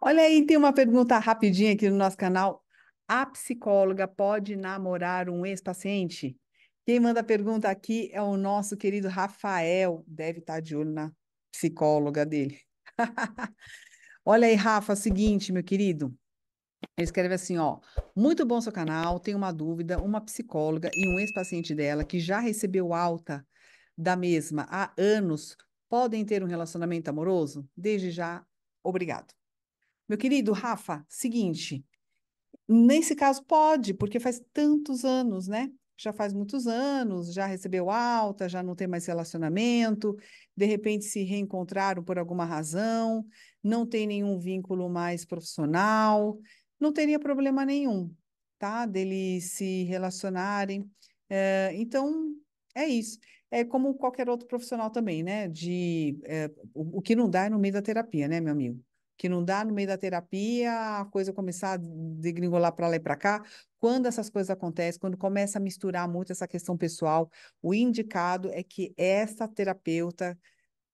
Olha aí, tem uma pergunta rapidinha aqui no nosso canal. A psicóloga pode namorar um ex-paciente? Quem manda a pergunta aqui é o nosso querido Rafael, deve estar de olho na psicóloga dele. Olha aí, Rafa, é o seguinte, meu querido. Ele escreve assim, ó, muito bom seu canal, tenho uma dúvida, uma psicóloga e um ex-paciente dela que já recebeu alta da mesma há anos podem ter um relacionamento amoroso? Desde já, obrigado. Meu querido Rafa, seguinte, nesse caso pode, porque faz tantos anos, né? Já faz muitos anos, já recebeu alta, já não tem mais relacionamento, de repente se reencontraram por alguma razão, não tem nenhum vínculo mais profissional, não teria problema nenhum, tá? Deles se relacionarem. É, então, é isso. É como qualquer outro profissional também, né? De, é, o, o que não dá é no meio da terapia, né, meu amigo? que não dá no meio da terapia a coisa começar a degringolar para lá e para cá. Quando essas coisas acontecem, quando começa a misturar muito essa questão pessoal, o indicado é que essa terapeuta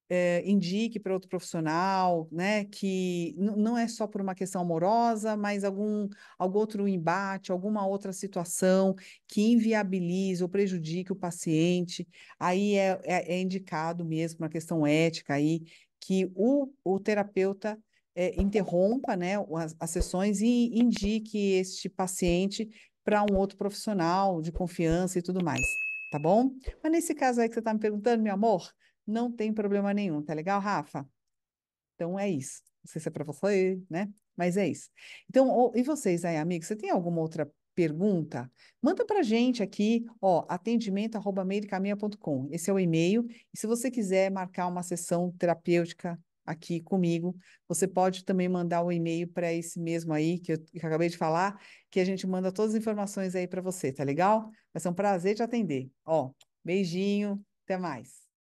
é, indique para outro profissional, né, que não é só por uma questão amorosa, mas algum, algum outro embate, alguma outra situação que inviabilize ou prejudique o paciente, aí é, é, é indicado mesmo uma questão ética aí que o, o terapeuta é, interrompa né, as, as sessões e indique este paciente para um outro profissional de confiança e tudo mais, tá bom? Mas nesse caso aí que você está me perguntando, meu amor, não tem problema nenhum, tá legal, Rafa? Então é isso. Não sei se é para você, né? Mas é isso. Então, e vocês aí, amigos, você tem alguma outra pergunta? Manda para gente aqui, ó, atendimento@meirecaminha.com. Esse é o e-mail. E se você quiser marcar uma sessão terapêutica aqui comigo. Você pode também mandar o um e-mail para esse mesmo aí que eu, que eu, acabei de falar, que a gente manda todas as informações aí para você, tá legal? Vai ser um prazer te atender. Ó, beijinho, até mais.